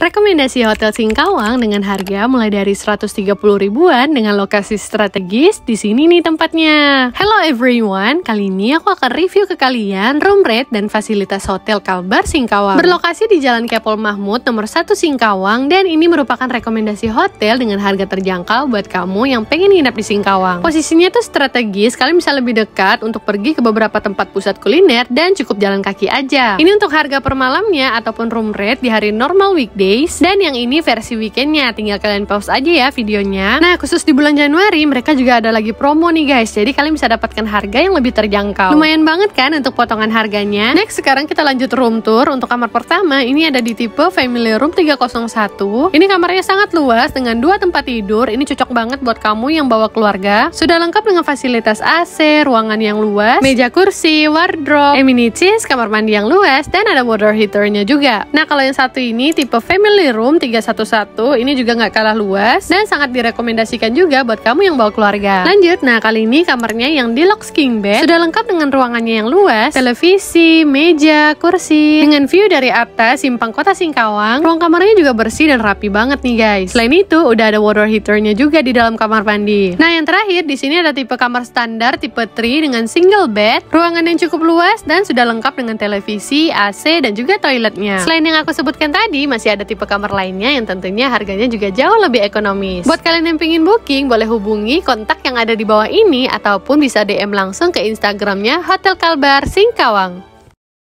Rekomendasi Hotel Singkawang dengan harga mulai dari 130 ribuan dengan lokasi strategis di sini nih tempatnya. Hello everyone, kali ini aku akan review ke kalian room rate dan fasilitas Hotel Kalbar Singkawang. Berlokasi di Jalan Kepol Mahmud nomor 1 Singkawang dan ini merupakan rekomendasi hotel dengan harga terjangkau buat kamu yang pengen nginap di Singkawang. Posisinya tuh strategis, kalian bisa lebih dekat untuk pergi ke beberapa tempat pusat kuliner dan cukup jalan kaki aja. Ini untuk harga per malamnya ataupun room rate di hari normal weekday weekdays dan yang ini versi weekendnya. Tinggal kalian pause aja ya videonya. Nah, khusus di bulan Januari mereka juga ada lagi promo nih guys. Jadi kalian bisa dapatkan harga yang lebih terjangkau. Lumayan banget kan untuk potongan harganya. Next, sekarang kita lanjut room tour. Untuk kamar pertama ini ada di tipe family room 301. Ini kamarnya sangat luas dengan dua tempat tidur. Ini cocok banget buat kamu yang bawa keluarga. Sudah lengkap dengan fasilitas AC, ruangan yang luas, meja kursi, wardrobe, amenities, eh, kamar mandi yang luas, dan ada water heaternya juga. Nah, kalau yang satu ini tipe family Family Room 311 ini juga nggak kalah luas dan sangat direkomendasikan juga buat kamu yang bawa keluarga. Lanjut, nah kali ini kamarnya yang deluxe king bed sudah lengkap dengan ruangannya yang luas, televisi, meja, kursi, dengan view dari atas simpang kota Singkawang. Ruang kamarnya juga bersih dan rapi banget nih guys. Selain itu, udah ada water heaternya juga di dalam kamar mandi. Nah yang terakhir di sini ada tipe kamar standar tipe 3 dengan single bed, ruangan yang cukup luas dan sudah lengkap dengan televisi, AC dan juga toiletnya. Selain yang aku sebutkan tadi, masih ada ada tipe kamar lainnya yang tentunya harganya juga jauh lebih ekonomis. Buat kalian yang pingin booking, boleh hubungi kontak yang ada di bawah ini ataupun bisa DM langsung ke Instagramnya Hotel Kalbar Singkawang.